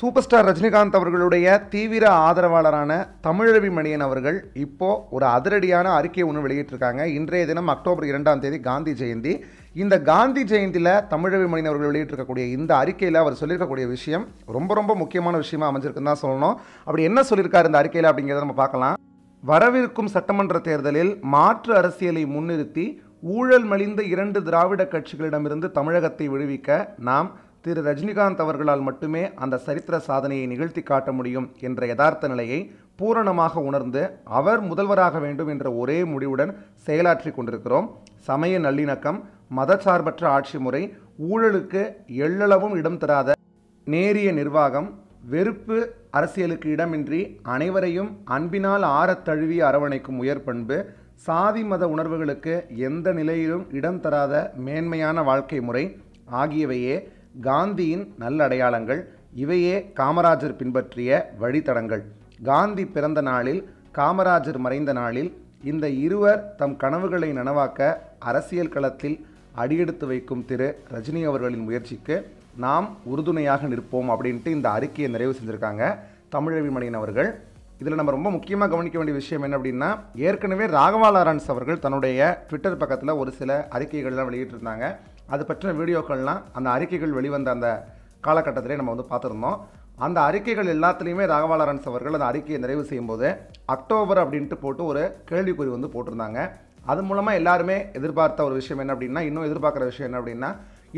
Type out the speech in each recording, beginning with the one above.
super star Rajinikanth அவர்களுடைய தீவிர ஆதரவாளரான தமிழவி மணியன் அவர்கள் இப்போது ஒரு அதிரடியான அறிக்கையை ஒன்று வெளியிட்டிருக்காங்க இன்றைய தினம் அக்டோபர் இரண்டாம் தேதி காந்தி ஜெயந்தி இந்த காந்தி ஜெயந்தியில் தமிழவி மணியன் அவர்கள் வெளியிட்டிருக்கக்கூடிய இந்த அறிக்கையில் அவர் சொல்லியிருக்கக்கூடிய விஷயம் ரொம்ப ரொம்ப முக்கியமான விஷயமா அமைஞ்சிருக்குன்னு தான் சொல்லணும் அப்படி என்ன சொல்லியிருக்காரு இந்த அறிக்கையில் அப்படிங்கிறத நம்ம பார்க்கலாம் வரவிருக்கும் சட்டமன்ற தேர்தலில் மாற்று அரசியலை முன்னிறுத்தி ஊழல் மலிந்த இரண்டு திராவிட கட்சிகளிடமிருந்து தமிழகத்தை விடுவிக்க நாம் திரு ரஜினிகாந்த் அவர்களால் மட்டுமே அந்த சரித்திர சாதனையை நிகழ்த்தி காட்ட முடியும் என்ற யதார்த்த நிலையை பூரணமாக உணர்ந்து அவர் முதல்வராக வேண்டும் என்ற ஒரே முடிவுடன் செயலாற்றி கொண்டிருக்கிறோம் சமய நல்லிணக்கம் மதச்சார்பற்ற ஆட்சி முறை ஊழலுக்கு எள்ளளவும் இடம் தராத நேரிய நிர்வாகம் வெறுப்பு அரசியலுக்கு இடமின்றி அனைவரையும் அன்பினால் ஆறத் தழுவி அரவணைக்கும் உயர்பண்பு சாதி மத உணர்வுகளுக்கு எந்த நிலையிலும் இடம் தராத மேன்மையான வாழ்க்கை முறை ஆகியவையே காந்தியின் நல்லடையாளங்கள் இவையே காமராஜர் பின்பற்றிய வழித்தடங்கள் காந்தி பிறந்த நாளில் காமராஜர் மறைந்த நாளில் இந்த இருவர் தம் கனவுகளை நனவாக்க அரசியல் களத்தில் அடியெடுத்து வைக்கும் திரு ரஜினி அவர்களின் முயற்சிக்கு நாம் உறுதுணையாக நிற்போம் அப்படின்ட்டு இந்த அறிக்கையை நிறைவு செஞ்சுருக்காங்க மணியின் அவர்கள் இதில் நம்ம ரொம்ப முக்கியமாக கவனிக்க வேண்டிய விஷயம் என்ன அப்படின்னா ஏற்கனவே ராகவா லாரன்ஸ் அவர்கள் தன்னுடைய ட்விட்டர் பக்கத்தில் ஒரு சில அறிக்கைகள்லாம் வெளியிட்டிருந்தாங்க அது பற்றின வீடியோக்கள்லாம் அந்த அறிக்கைகள் வெளிவந்த அந்த காலகட்டத்திலே நம்ம வந்து பார்த்துருந்தோம் அந்த அறிக்கைகள் எல்லாத்துலேயுமே ராகவாலரன்ஸ் அவர்கள் அந்த அறிக்கையை நிறைவு செய்யும்போது அக்டோபர் அப்படின்ட்டு போட்டு ஒரு கேள்விக்குறி வந்து போட்டிருந்தாங்க அது மூலமாக எல்லாருமே எதிர்பார்த்த ஒரு விஷயம் என்ன அப்படின்னா இன்னும் எதிர்பார்க்குற விஷயம் என்ன அப்படின்னா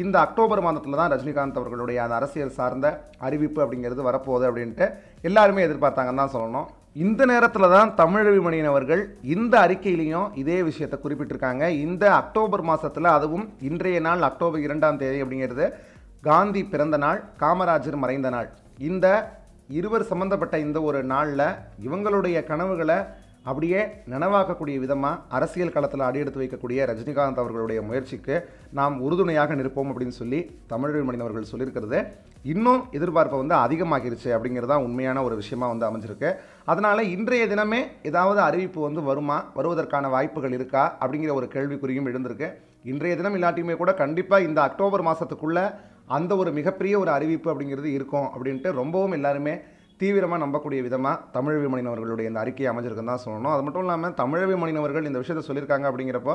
இந்த அக்டோபர் மாதத்தில் தான் ரஜினிகாந்த் அவர்களுடைய அந்த அரசியல் சார்ந்த அறிவிப்பு அப்படிங்கிறது வரப்போகுது அப்படின்ட்டு எல்லாருமே எதிர்பார்த்தாங்கன்னு தான் சொல்லணும் இந்த நேரத்தில் தான் தமிழழிமணியன் அவர்கள் இந்த அறிக்கையிலையும் இதே விஷயத்தை குறிப்பிட்டிருக்காங்க இந்த அக்டோபர் மாதத்தில் அதுவும் இன்றைய நாள் அக்டோபர் இரண்டாம் தேதி அப்படிங்கிறது காந்தி பிறந்த நாள் காமராஜர் மறைந்த நாள் இந்த இருவர் சம்பந்தப்பட்ட இந்த ஒரு நாளில் இவங்களுடைய கனவுகளை அப்படியே நனவாக்கக்கூடிய விதமாக அரசியல் களத்தில் அடியெடுத்து வைக்கக்கூடிய ரஜினிகாந்த் அவர்களுடைய முயற்சிக்கு நாம் உறுதுணையாக நிற்போம் அப்படின்னு சொல்லி தமிழ் மனிதவர்கள் சொல்லியிருக்கிறது இன்னும் எதிர்பார்ப்பை வந்து அதிகமாகிருச்சு அப்படிங்கிறது தான் உண்மையான ஒரு விஷயமாக வந்து அமைஞ்சிருக்கு அதனால் இன்றைய தினமே ஏதாவது அறிவிப்பு வந்து வருமா வருவதற்கான வாய்ப்புகள் இருக்கா அப்படிங்கிற ஒரு கேள்விக்குறியும் எழுந்திருக்கு இன்றைய தினம் இல்லாட்டியுமே கூட கண்டிப்பாக இந்த அக்டோபர் மாதத்துக்குள்ளே அந்த ஒரு மிகப்பெரிய ஒரு அறிவிப்பு அப்படிங்கிறது இருக்கும் அப்படின்ட்டு ரொம்பவும் எல்லாருமே தீவிரமாக நம்பக்கூடிய விதமாக தமிழ் மணினவர்களுடைய இந்த அறிக்கையை அமைஞ்சிருக்குன்னு தான் சொல்லணும் அது மட்டும் இல்லாமல் தமிழ் மணினவர்கள் இந்த விஷயத்தை சொல்லியிருக்காங்க அப்படிங்கிறப்போ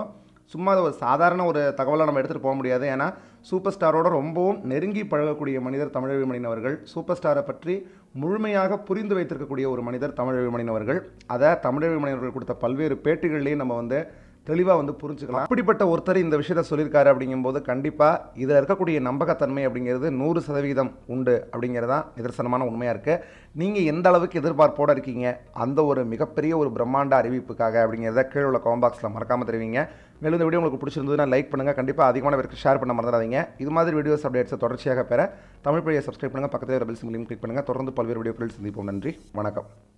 சும்மா ஒரு சாதாரண ஒரு தகவலாக நம்ம எடுத்துகிட்டு போக முடியாது ஏன்னா சூப்பர் ஸ்டாரோட ரொம்பவும் நெருங்கி பழகக்கூடிய மனிதர் தமிழ் மணினவர்கள் சூப்பர் ஸ்டாரை பற்றி முழுமையாக புரிந்து வைத்திருக்கக்கூடிய ஒரு மனிதர் தமிழ் மணினவர்கள் அதை தமிழ் மணினவர்கள் கொடுத்த பல்வேறு பேட்டிகள்லேயும் நம்ம வந்து தெளிவாக வந்து புரிஞ்சுக்கலாம் அப்படிப்பட்ட ஒருத்தர் இந்த விஷயத்த சொல்லியிருக்காரு அப்படிங்கும்போது கண்டிப்பாக இதில் இருக்கக்கூடிய நம்பகத்தன்மை அப்படிங்கிறது நூறு சதவீதம் உண்டு அப்படிங்கிறதான் நிதர்சனமான உண்மையாக இருக்குது நீங்கள் எந்த அளவுக்கு எதிர்பார்ப்போடு இருக்கீங்க அந்த ஒரு மிகப்பெரிய ஒரு பிரம்மாண்ட அறிவிப்புக்காக அப்படிங்கிறத கீழே உள்ள காம்பாக்ஸில் மறக்காமல் தெரிவிங்க மேலும் இந்த வீடியோ உங்களுக்கு பிடிச்சிருந்ததுன்னா லைக் பண்ணுங்கள் கண்டிப்பாக அதிகமான பேருக்கு ஷேர் பண்ண மறந்துடாதீங்க இது மாதிரி வீடியோஸ் அப்டேட்ஸை தொடர்ச்சியாக பெற தமிழ் பிள்ளையை சப்ஸ்கிரைப் பண்ணுங்கள் பக்கத்தில் பெல் மூலியம் கிளிக் பண்ணுங்கள் தொடர்ந்து பல்வேறு வீடியோக்களில் சந்திப்போம் நன்றி வணக்கம்